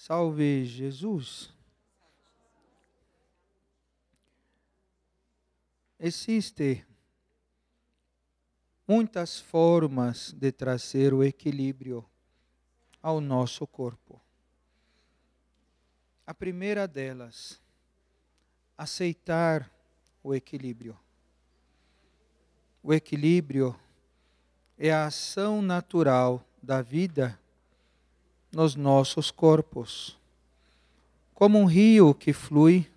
Salve Jesus. Existem muitas formas de trazer o equilíbrio ao nosso corpo. A primeira delas, aceitar o equilíbrio. O equilíbrio é a ação natural da vida nos nossos corpos, como um rio que flui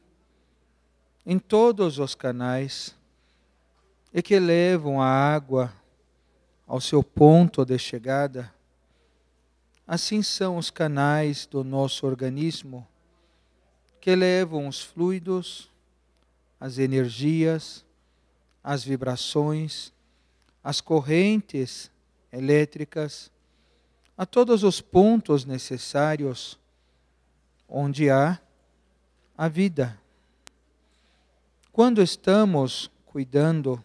em todos os canais e que levam a água ao seu ponto de chegada. Assim são os canais do nosso organismo que levam os fluidos, as energias, as vibrações, as correntes elétricas a todos os pontos necessários onde há a vida. Quando estamos cuidando,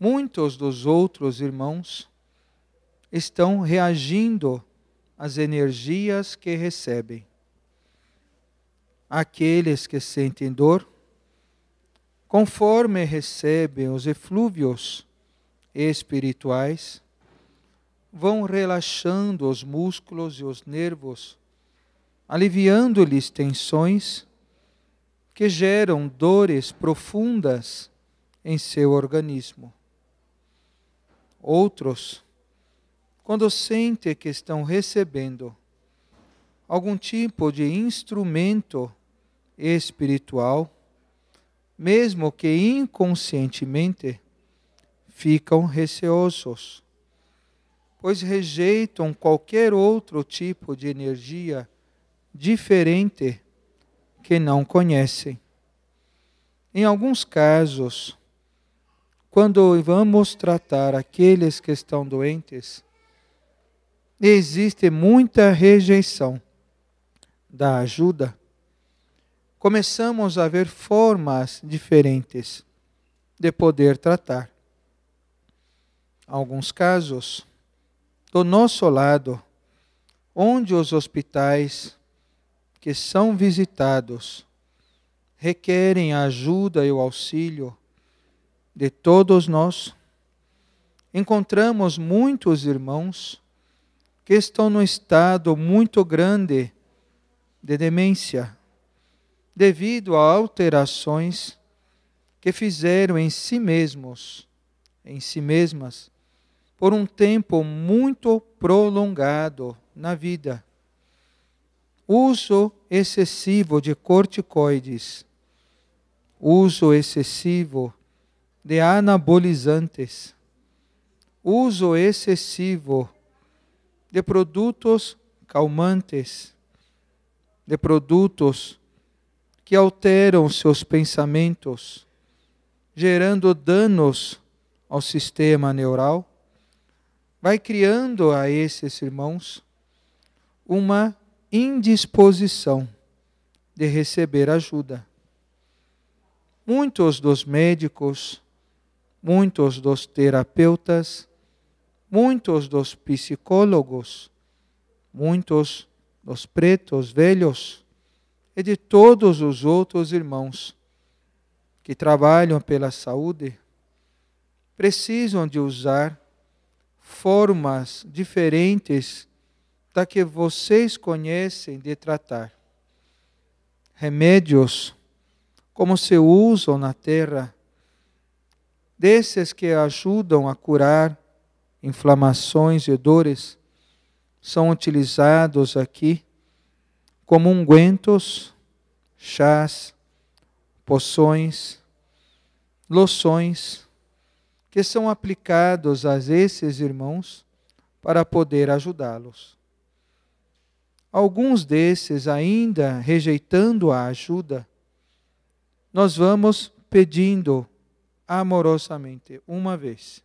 muitos dos outros irmãos estão reagindo às energias que recebem. Aqueles que sentem dor, conforme recebem os eflúvios espirituais, vão relaxando os músculos e os nervos, aliviando-lhes tensões que geram dores profundas em seu organismo. Outros, quando sentem que estão recebendo algum tipo de instrumento espiritual, mesmo que inconscientemente, ficam receosos pois rejeitam qualquer outro tipo de energia diferente que não conhecem. Em alguns casos, quando vamos tratar aqueles que estão doentes, existe muita rejeição da ajuda. Começamos a ver formas diferentes de poder tratar. Em alguns casos, do nosso lado, onde os hospitais que são visitados requerem a ajuda e o auxílio de todos nós, encontramos muitos irmãos que estão num estado muito grande de demência, devido a alterações que fizeram em si mesmos, em si mesmas, por um tempo muito prolongado na vida. Uso excessivo de corticoides, uso excessivo de anabolizantes, uso excessivo de produtos calmantes, de produtos que alteram seus pensamentos, gerando danos ao sistema neural vai criando a esses irmãos uma indisposição de receber ajuda. Muitos dos médicos, muitos dos terapeutas, muitos dos psicólogos, muitos dos pretos velhos e de todos os outros irmãos que trabalham pela saúde precisam de usar formas diferentes da que vocês conhecem de tratar. Remédios, como se usam na terra, desses que ajudam a curar inflamações e dores, são utilizados aqui como ungüentos, chás, poções, loções que são aplicados a esses irmãos para poder ajudá-los. Alguns desses, ainda rejeitando a ajuda, nós vamos pedindo amorosamente, uma vez.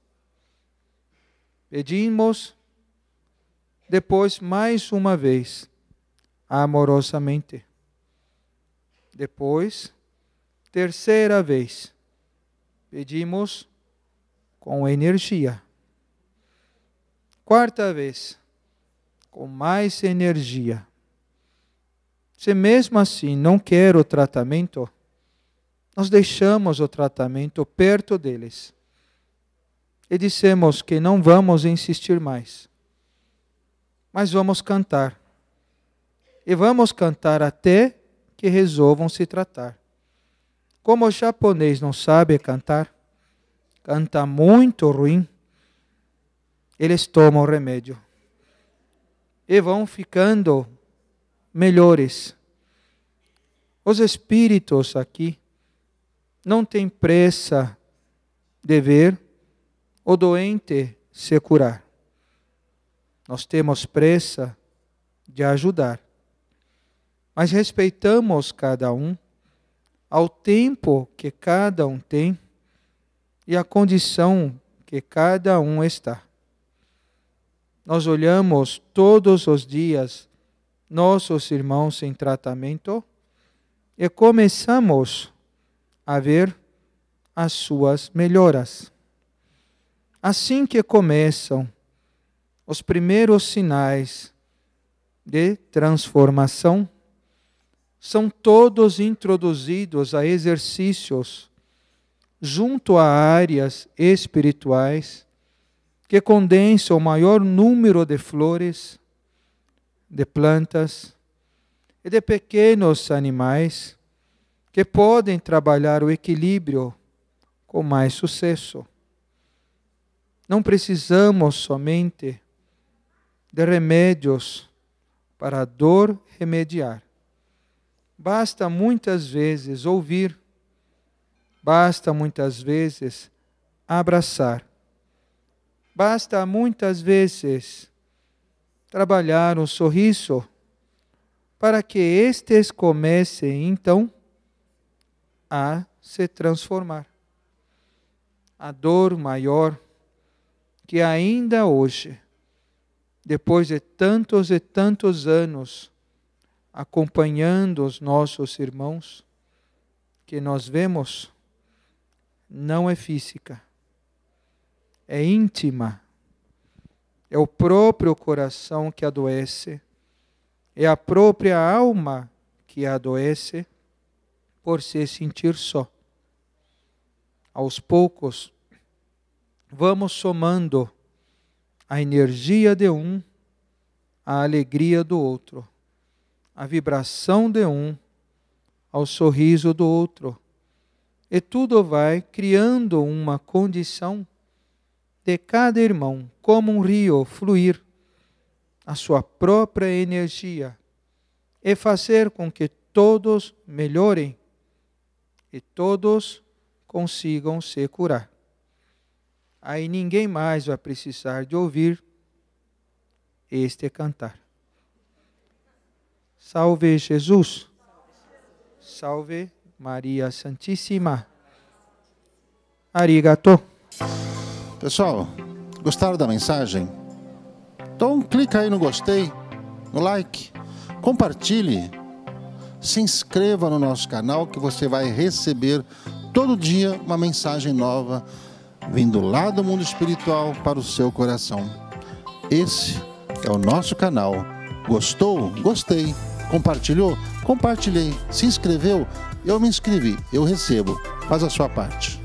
Pedimos, depois mais uma vez, amorosamente. Depois, terceira vez, pedimos com energia. Quarta vez, com mais energia. Se mesmo assim não quer o tratamento, nós deixamos o tratamento perto deles e dissemos que não vamos insistir mais, mas vamos cantar. E vamos cantar até que resolvam se tratar. Como o japonês não sabe cantar, canta muito ruim, eles tomam o remédio e vão ficando melhores. Os espíritos aqui não têm pressa de ver o doente se curar. Nós temos pressa de ajudar. Mas respeitamos cada um ao tempo que cada um tem e a condição que cada um está. Nós olhamos todos os dias nossos irmãos em tratamento e começamos a ver as suas melhoras. Assim que começam os primeiros sinais de transformação, são todos introduzidos a exercícios junto a áreas espirituais que condensam o maior número de flores, de plantas e de pequenos animais que podem trabalhar o equilíbrio com mais sucesso. Não precisamos somente de remédios para a dor remediar. Basta muitas vezes ouvir Basta muitas vezes abraçar. Basta muitas vezes trabalhar um sorriso para que estes comecem então a se transformar. A dor maior que ainda hoje, depois de tantos e tantos anos acompanhando os nossos irmãos, que nós vemos não é física, é íntima. É o próprio coração que adoece, é a própria alma que adoece por se sentir só. Aos poucos, vamos somando a energia de um, a alegria do outro, a vibração de um ao sorriso do outro, e tudo vai criando uma condição de cada irmão, como um rio fluir a sua própria energia e fazer com que todos melhorem e todos consigam se curar. Aí ninguém mais vai precisar de ouvir este cantar. Salve Jesus! Salve Maria Santíssima. Arigato. Pessoal, gostaram da mensagem? Então clica aí no gostei, no like, compartilhe, se inscreva no nosso canal que você vai receber todo dia uma mensagem nova vindo lá do mundo espiritual para o seu coração. Esse é o nosso canal. Gostou? Gostei. Compartilhou? Compartilhei. Se inscreveu? Eu me inscrevi, eu recebo. Faz a sua parte.